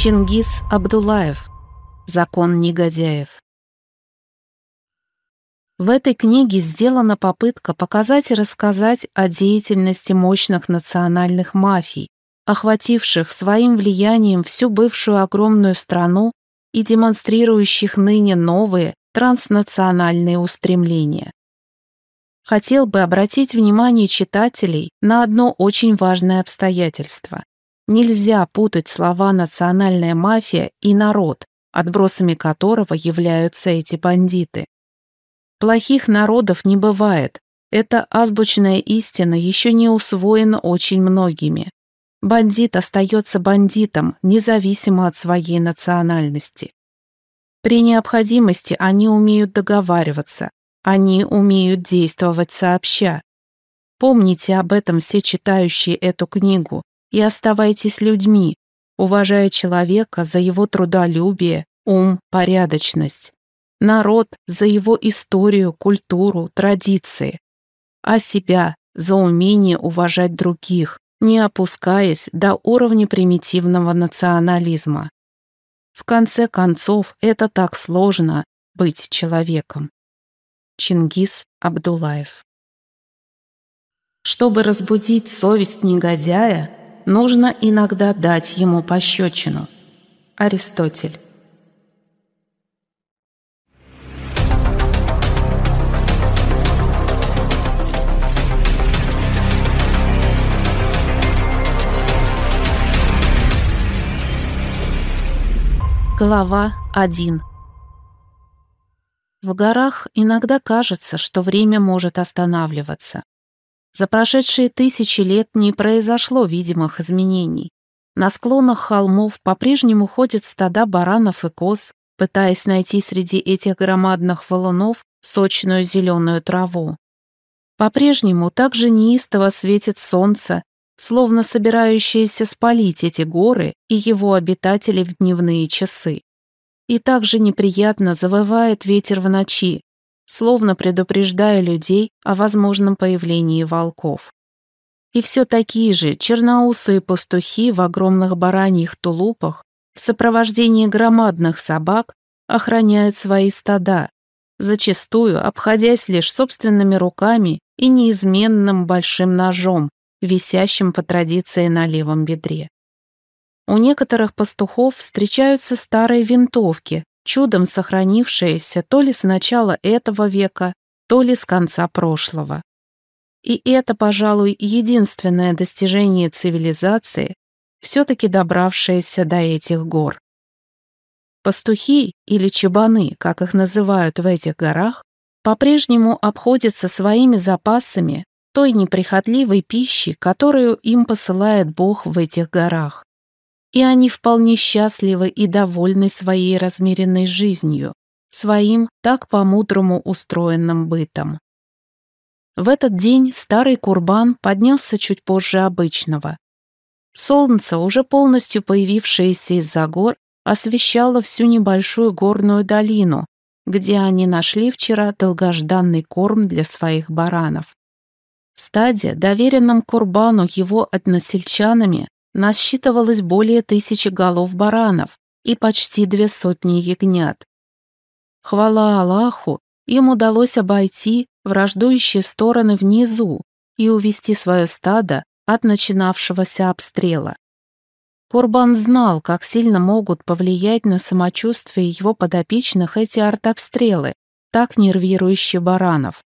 Чингис Абдулаев. Закон негодяев. В этой книге сделана попытка показать и рассказать о деятельности мощных национальных мафий, охвативших своим влиянием всю бывшую огромную страну и демонстрирующих ныне новые транснациональные устремления. Хотел бы обратить внимание читателей на одно очень важное обстоятельство. Нельзя путать слова «национальная мафия» и «народ», отбросами которого являются эти бандиты. Плохих народов не бывает. Эта азбучная истина еще не усвоена очень многими. Бандит остается бандитом, независимо от своей национальности. При необходимости они умеют договариваться, они умеют действовать сообща. Помните об этом все читающие эту книгу и оставайтесь людьми, уважая человека за его трудолюбие, ум, порядочность, народ за его историю, культуру, традиции, а себя за умение уважать других, не опускаясь до уровня примитивного национализма. В конце концов, это так сложно быть человеком. Чингис Абдулаев Чтобы разбудить совесть негодяя, нужно иногда дать ему пощечину. Аристотель. Глава 1 В горах иногда кажется, что время может останавливаться. За прошедшие тысячи лет не произошло видимых изменений. На склонах холмов по-прежнему ходят стада баранов и коз, пытаясь найти среди этих громадных валунов сочную зеленую траву. По-прежнему также неистово светит солнце, словно собирающееся спалить эти горы и его обитателей в дневные часы. И также неприятно завывает ветер в ночи, словно предупреждая людей о возможном появлении волков. И все такие же черноусые пастухи в огромных бараньих тулупах в сопровождении громадных собак охраняют свои стада, зачастую обходясь лишь собственными руками и неизменным большим ножом, висящим по традиции на левом бедре. У некоторых пастухов встречаются старые винтовки, чудом сохранившееся то ли с начала этого века, то ли с конца прошлого. И это, пожалуй, единственное достижение цивилизации, все-таки добравшееся до этих гор. Пастухи, или чабаны, как их называют в этих горах, по-прежнему обходятся своими запасами той неприхотливой пищи, которую им посылает Бог в этих горах и они вполне счастливы и довольны своей размеренной жизнью, своим так по-мудрому устроенным бытом. В этот день старый курбан поднялся чуть позже обычного. Солнце, уже полностью появившееся из-за гор, освещало всю небольшую горную долину, где они нашли вчера долгожданный корм для своих баранов. Стадия, доверенным курбану его односельчанами, насчитывалось более тысячи голов баранов и почти две сотни ягнят. Хвала Аллаху, им удалось обойти враждующие стороны внизу и увести свое стадо от начинавшегося обстрела. Курбан знал, как сильно могут повлиять на самочувствие его подопечных эти артобстрелы, так нервирующие баранов.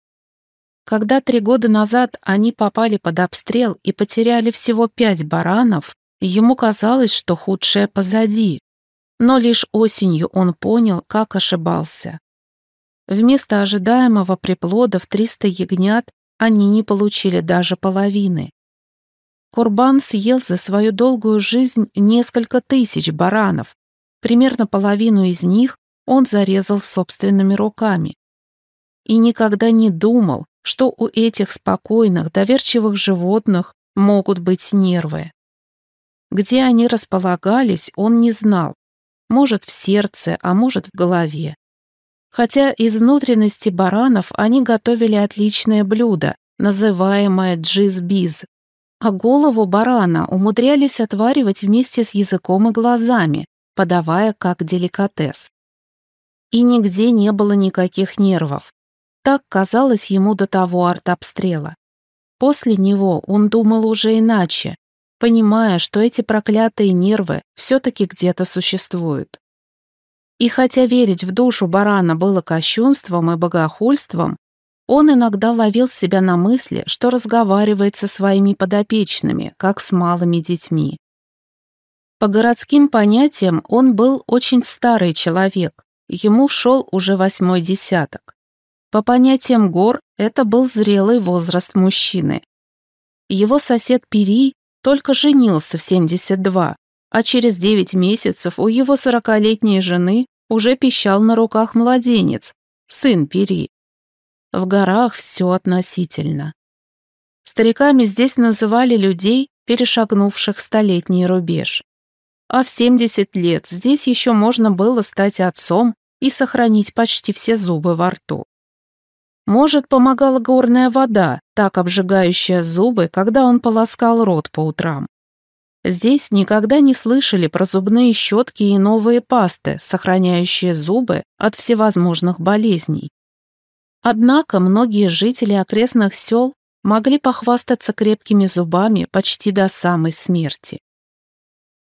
Когда три года назад они попали под обстрел и потеряли всего пять баранов, ему казалось, что худшее позади. Но лишь осенью он понял, как ошибался. Вместо ожидаемого приплода в 300 ягнят они не получили даже половины. Курбан съел за свою долгую жизнь несколько тысяч баранов. Примерно половину из них он зарезал собственными руками. И никогда не думал, что у этих спокойных, доверчивых животных могут быть нервы. Где они располагались, он не знал. Может, в сердце, а может, в голове. Хотя из внутренности баранов они готовили отличное блюдо, называемое джиз-биз, а голову барана умудрялись отваривать вместе с языком и глазами, подавая как деликатес. И нигде не было никаких нервов. Так казалось ему до того артобстрела. После него он думал уже иначе, понимая, что эти проклятые нервы все-таки где-то существуют. И хотя верить в душу барана было кощунством и богохульством, он иногда ловил себя на мысли, что разговаривает со своими подопечными, как с малыми детьми. По городским понятиям он был очень старый человек, ему шел уже восьмой десяток. По понятиям гор, это был зрелый возраст мужчины. Его сосед Пери только женился в 72, а через 9 месяцев у его 40-летней жены уже пищал на руках младенец, сын Пери. В горах все относительно. Стариками здесь называли людей, перешагнувших столетний рубеж. А в 70 лет здесь еще можно было стать отцом и сохранить почти все зубы во рту. Может, помогала горная вода, так обжигающая зубы, когда он полоскал рот по утрам. Здесь никогда не слышали про зубные щетки и новые пасты, сохраняющие зубы от всевозможных болезней. Однако многие жители окрестных сел могли похвастаться крепкими зубами почти до самой смерти.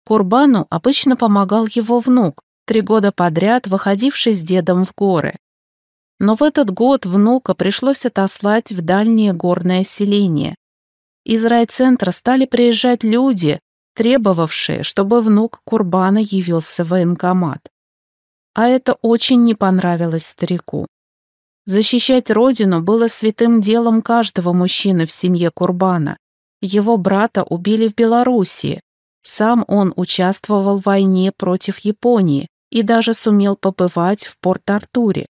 Курбану обычно помогал его внук, три года подряд выходивший с дедом в горы, но в этот год внука пришлось отослать в дальнее горное селение. Из райцентра стали приезжать люди, требовавшие, чтобы внук Курбана явился в военкомат. А это очень не понравилось старику. Защищать родину было святым делом каждого мужчины в семье Курбана. Его брата убили в Белоруссии. Сам он участвовал в войне против Японии и даже сумел побывать в Порт-Артуре,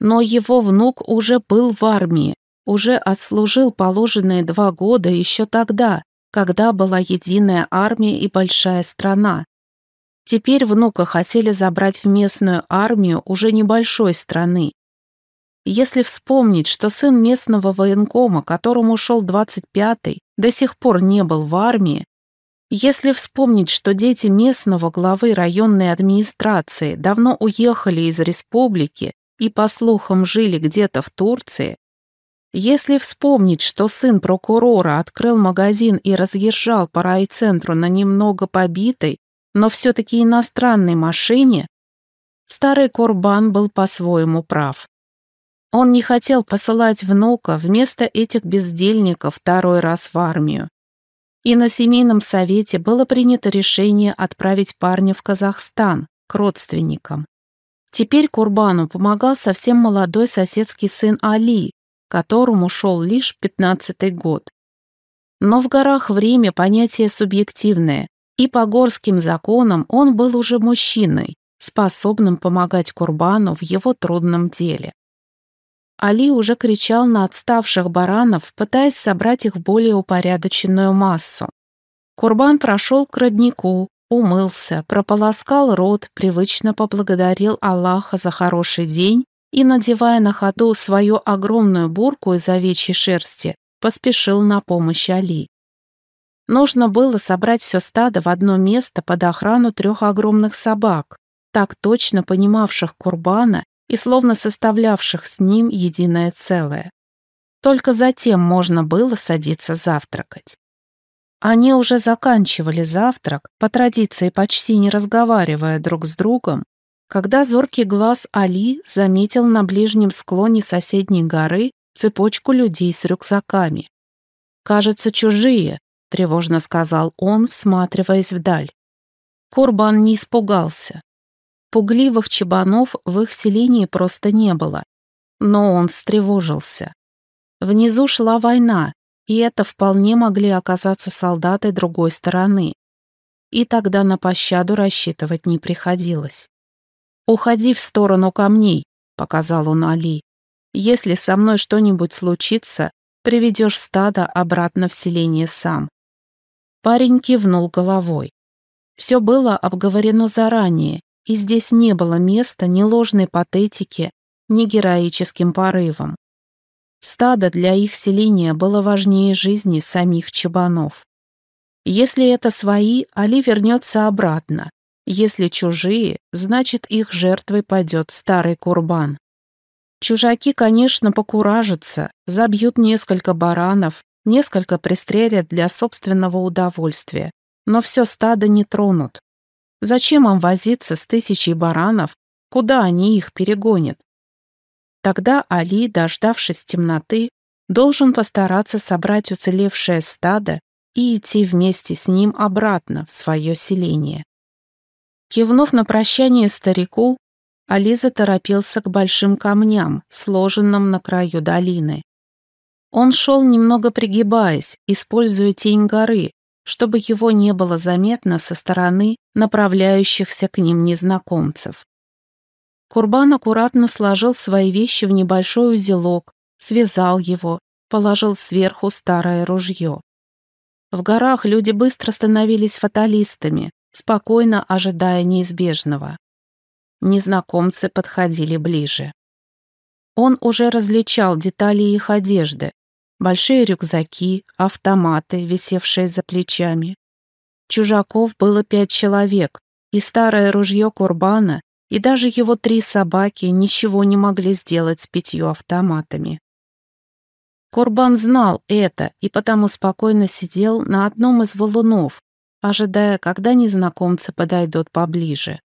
но его внук уже был в армии, уже отслужил положенные два года еще тогда, когда была единая армия и большая страна. Теперь внука хотели забрать в местную армию уже небольшой страны. Если вспомнить, что сын местного военкома, которому шел 25-й, до сих пор не был в армии, если вспомнить, что дети местного главы районной администрации давно уехали из республики и, по слухам, жили где-то в Турции, если вспомнить, что сын прокурора открыл магазин и разъезжал по райцентру на немного побитой, но все-таки иностранной машине, старый Курбан был по-своему прав. Он не хотел посылать внука вместо этих бездельников второй раз в армию. И на семейном совете было принято решение отправить парня в Казахстан, к родственникам. Теперь Курбану помогал совсем молодой соседский сын Али, которому шел лишь пятнадцатый год. Но в горах время понятие субъективное, и по горским законам он был уже мужчиной, способным помогать Курбану в его трудном деле. Али уже кричал на отставших баранов, пытаясь собрать их в более упорядоченную массу. Курбан прошел к роднику, умылся, прополоскал рот, привычно поблагодарил Аллаха за хороший день и, надевая на ходу свою огромную бурку из овечьей шерсти, поспешил на помощь Али. Нужно было собрать все стадо в одно место под охрану трех огромных собак, так точно понимавших Курбана и словно составлявших с ним единое целое. Только затем можно было садиться завтракать. Они уже заканчивали завтрак, по традиции почти не разговаривая друг с другом, когда зоркий глаз Али заметил на ближнем склоне соседней горы цепочку людей с рюкзаками. «Кажется, чужие», — тревожно сказал он, всматриваясь вдаль. Курбан не испугался. Пугливых чебанов в их селении просто не было. Но он встревожился. Внизу шла война, и это вполне могли оказаться солдаты другой стороны. И тогда на пощаду рассчитывать не приходилось. «Уходи в сторону камней», — показал он Али. «Если со мной что-нибудь случится, приведешь стадо обратно в селение сам». Парень кивнул головой. Все было обговорено заранее, и здесь не было места ни ложной патетике, ни героическим порывам. Стадо для их селения было важнее жизни самих чабанов. Если это свои, Али вернется обратно. Если чужие, значит, их жертвой падет старый курбан. Чужаки, конечно, покуражатся, забьют несколько баранов, несколько пристрелят для собственного удовольствия, но все стадо не тронут. Зачем им возиться с тысячей баранов, куда они их перегонят? Тогда Али, дождавшись темноты, должен постараться собрать уцелевшее стадо и идти вместе с ним обратно в свое селение. Кивнув на прощание старику, Али заторопился к большим камням, сложенным на краю долины. Он шел, немного пригибаясь, используя тень горы, чтобы его не было заметно со стороны направляющихся к ним незнакомцев. Курбан аккуратно сложил свои вещи в небольшой узелок, связал его, положил сверху старое ружье. В горах люди быстро становились фаталистами, спокойно ожидая неизбежного. Незнакомцы подходили ближе. Он уже различал детали их одежды, большие рюкзаки, автоматы, висевшие за плечами. Чужаков было пять человек, и старое ружье Курбана и даже его три собаки ничего не могли сделать с пятью автоматами. Курбан знал это и потому спокойно сидел на одном из валунов, ожидая, когда незнакомцы подойдут поближе.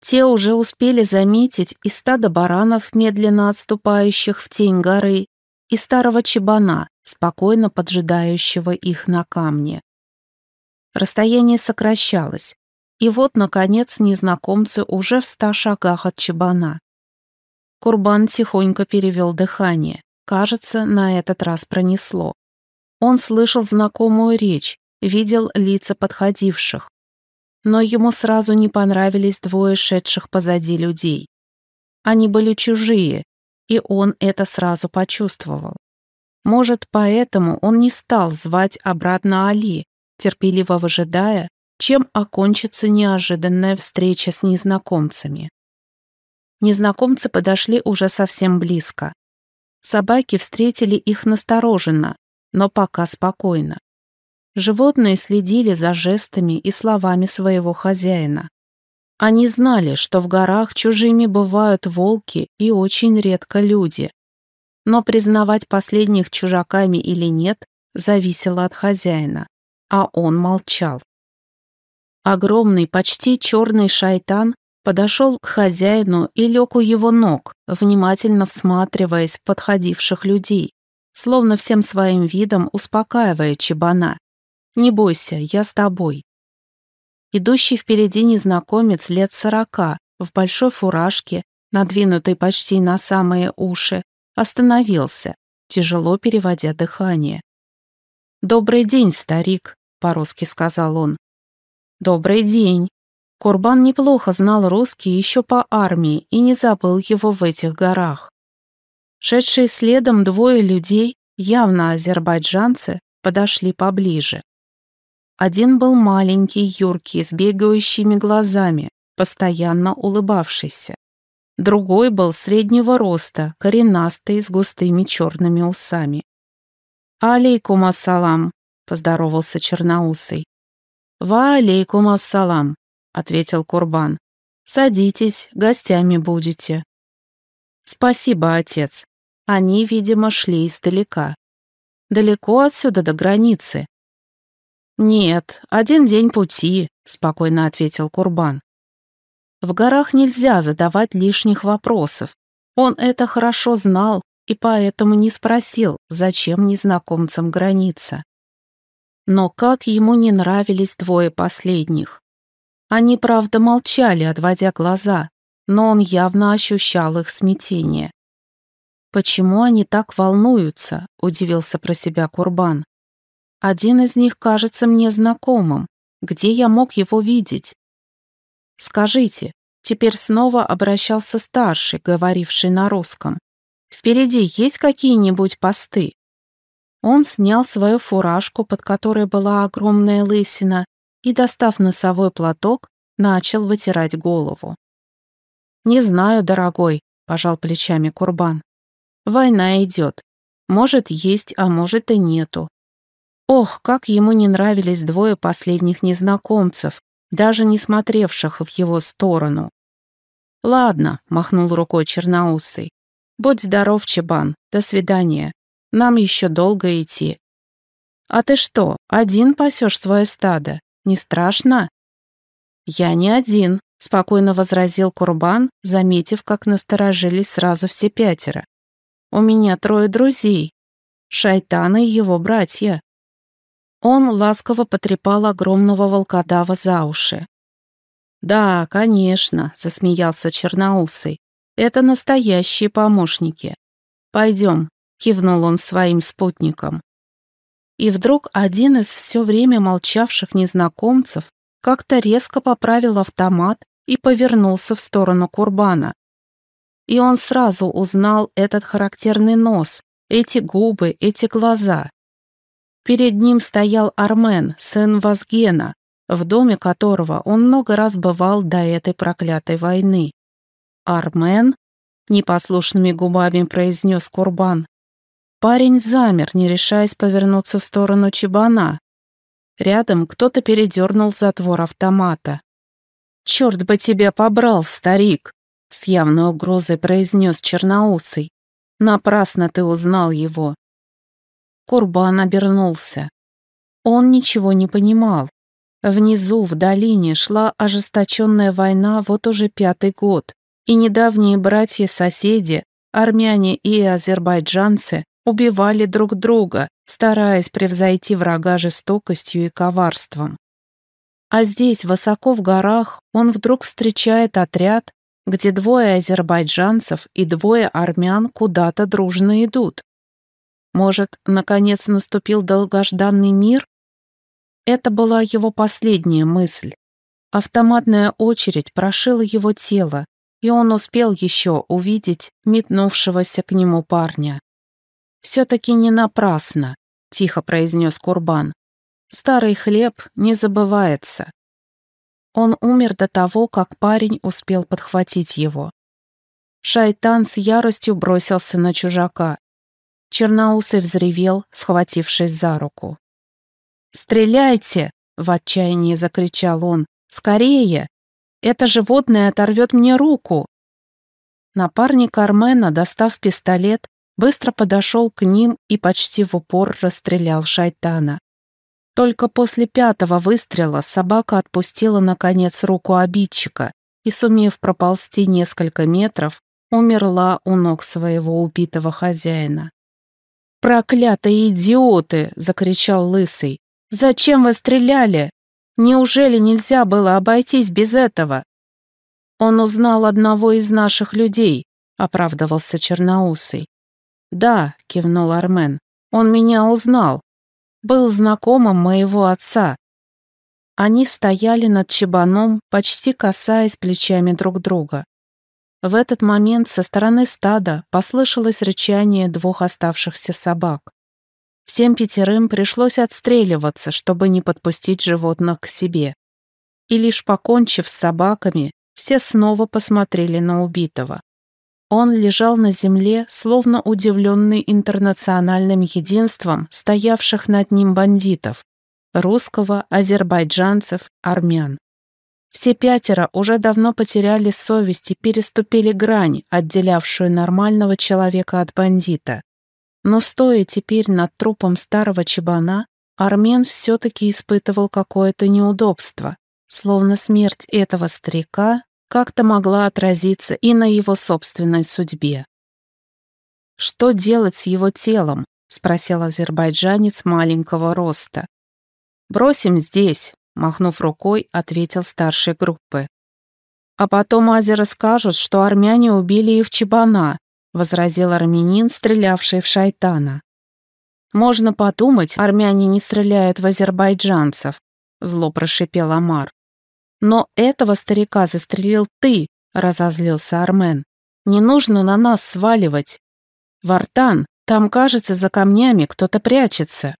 Те уже успели заметить и стадо баранов, медленно отступающих в тень горы, и старого чебана, спокойно поджидающего их на камне. Расстояние сокращалось, и вот, наконец, незнакомцы уже в ста шагах от чебана. Курбан тихонько перевел дыхание. Кажется, на этот раз пронесло. Он слышал знакомую речь, видел лица подходивших. Но ему сразу не понравились двое шедших позади людей. Они были чужие, и он это сразу почувствовал. Может, поэтому он не стал звать обратно Али, терпеливо выжидая, чем окончится неожиданная встреча с незнакомцами. Незнакомцы подошли уже совсем близко. Собаки встретили их настороженно, но пока спокойно. Животные следили за жестами и словами своего хозяина. Они знали, что в горах чужими бывают волки и очень редко люди. Но признавать последних чужаками или нет зависело от хозяина, а он молчал. Огромный, почти черный шайтан подошел к хозяину и лег у его ног, внимательно всматриваясь в подходивших людей, словно всем своим видом успокаивая чебана. «Не бойся, я с тобой». Идущий впереди незнакомец лет сорока, в большой фуражке, надвинутой почти на самые уши, остановился, тяжело переводя дыхание. «Добрый день, старик», — по-русски сказал он. «Добрый день». Курбан неплохо знал русский еще по армии и не забыл его в этих горах. Шедшие следом двое людей, явно азербайджанцы, подошли поближе. Один был маленький, юркий, с бегающими глазами, постоянно улыбавшийся. Другой был среднего роста, коренастый, с густыми черными усами. «Алейкум ассалам», — поздоровался черноусый. «Ва алейкум ассалам», — ответил Курбан. «Садитесь, гостями будете». «Спасибо, отец. Они, видимо, шли издалека. Далеко отсюда до границы». «Нет, один день пути», — спокойно ответил Курбан. В горах нельзя задавать лишних вопросов. Он это хорошо знал и поэтому не спросил, зачем незнакомцам граница. Но как ему не нравились двое последних. Они, правда, молчали, отводя глаза, но он явно ощущал их смятение. «Почему они так волнуются?» – удивился про себя Курбан. «Один из них кажется мне знакомым. Где я мог его видеть?» «Скажите», – теперь снова обращался старший, говоривший на русском. «Впереди есть какие-нибудь посты?» Он снял свою фуражку, под которой была огромная лысина, и, достав носовой платок, начал вытирать голову. «Не знаю, дорогой», — пожал плечами Курбан. «Война идет. Может, есть, а может и нету. Ох, как ему не нравились двое последних незнакомцев, даже не смотревших в его сторону. «Ладно», — махнул рукой черноусый. «Будь здоров, Чебан, до свидания». Нам еще долго идти. А ты что, один пасешь свое стадо? Не страшно? Я не один, спокойно возразил Курбан, заметив, как насторожились сразу все пятеро. У меня трое друзей. Шайтан и его братья. Он ласково потрепал огромного волкодава за уши. «Да, конечно», — засмеялся Черноусый. «Это настоящие помощники. Пойдем, кивнул он своим спутникам. И вдруг один из все время молчавших незнакомцев как-то резко поправил автомат и повернулся в сторону Курбана. И он сразу узнал этот характерный нос, эти губы, эти глаза. Перед ним стоял Армен, сын Вазгена, в доме которого он много раз бывал до этой проклятой войны. «Армен?» — непослушными губами произнес Курбан. Парень замер, не решаясь повернуться в сторону чебана. Рядом кто-то передернул затвор автомата. «Черт бы тебя побрал, старик!» — с явной угрозой произнес Черноусый. «Напрасно ты узнал его!» Курбан обернулся. Он ничего не понимал. Внизу, в долине, шла ожесточенная война вот уже пятый год, и недавние братья-соседи, армяне и азербайджанцы, убивали друг друга, стараясь превзойти врага жестокостью и коварством. А здесь, высоко в горах, он вдруг встречает отряд, где двое азербайджанцев и двое армян куда-то дружно идут. Может, наконец наступил долгожданный мир? Это была его последняя мысль. Автоматная очередь прошила его тело, и он успел еще увидеть метнувшегося к нему парня. «Все-таки не напрасно», — тихо произнес Курбан. «Старый хлеб не забывается». Он умер до того, как парень успел подхватить его. Шайтан с яростью бросился на чужака. Черноусый взревел, схватившись за руку. «Стреляйте!» — в отчаянии закричал он. «Скорее! Это животное оторвет мне руку!» Напарник Армена, достав пистолет, быстро подошел к ним и почти в упор расстрелял шайтана. Только после пятого выстрела собака отпустила, наконец, руку обидчика и, сумев проползти несколько метров, умерла у ног своего убитого хозяина. «Проклятые идиоты!» — закричал Лысый. «Зачем вы стреляли? Неужели нельзя было обойтись без этого?» «Он узнал одного из наших людей», — оправдывался Черноусый. «Да», — кивнул Армен, — «он меня узнал. Был знакомым моего отца». Они стояли над чебаном, почти касаясь плечами друг друга. В этот момент со стороны стада послышалось рычание двух оставшихся собак. Всем пятерым пришлось отстреливаться, чтобы не подпустить животных к себе. И лишь покончив с собаками, все снова посмотрели на убитого. Он лежал на земле, словно удивленный интернациональным единством стоявших над ним бандитов – русского, азербайджанцев, армян. Все пятеро уже давно потеряли совесть и переступили грань, отделявшую нормального человека от бандита. Но стоя теперь над трупом старого чебана, Армен все-таки испытывал какое-то неудобство, словно смерть этого старика как-то могла отразиться и на его собственной судьбе. «Что делать с его телом?» — спросил азербайджанец маленького роста. «Бросим здесь», — махнув рукой, ответил старший группы. «А потом азеры скажут, что армяне убили их чебана», — возразил армянин, стрелявший в шайтана. «Можно подумать, армяне не стреляют в азербайджанцев», — зло прошипел Амар. «Но этого старика застрелил ты», — разозлился Армен. «Не нужно на нас сваливать». «Вартан, там, кажется, за камнями кто-то прячется».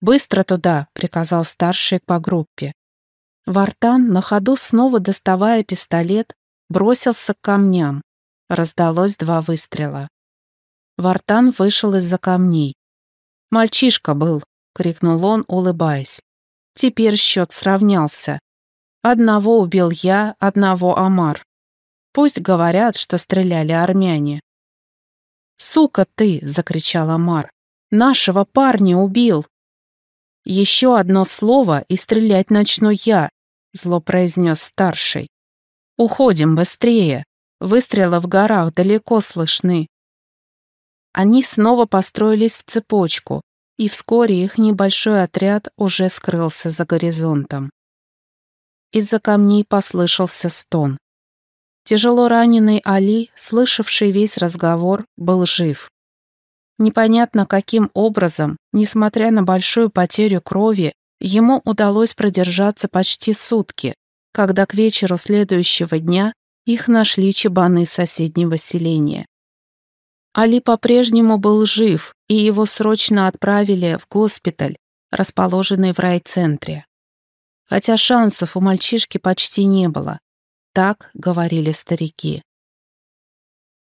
«Быстро туда», — приказал старший по группе. Вартан, на ходу снова доставая пистолет, бросился к камням. Раздалось два выстрела. Вартан вышел из-за камней. «Мальчишка был», — крикнул он, улыбаясь. Теперь счет сравнялся. Одного убил я, одного Амар. Пусть говорят, что стреляли армяне. «Сука ты!» — закричал Амар. «Нашего парня убил!» «Еще одно слово, и стрелять начну я!» — зло произнес старший. «Уходим быстрее! Выстрелы в горах далеко слышны!» Они снова построились в цепочку, и вскоре их небольшой отряд уже скрылся за горизонтом. Из-за камней послышался стон. Тяжело раненый Али, слышавший весь разговор, был жив. Непонятно, каким образом, несмотря на большую потерю крови, ему удалось продержаться почти сутки, когда к вечеру следующего дня их нашли чебаны соседнего селения. Али по-прежнему был жив, и его срочно отправили в госпиталь, расположенный в райцентре хотя шансов у мальчишки почти не было. Так говорили старики.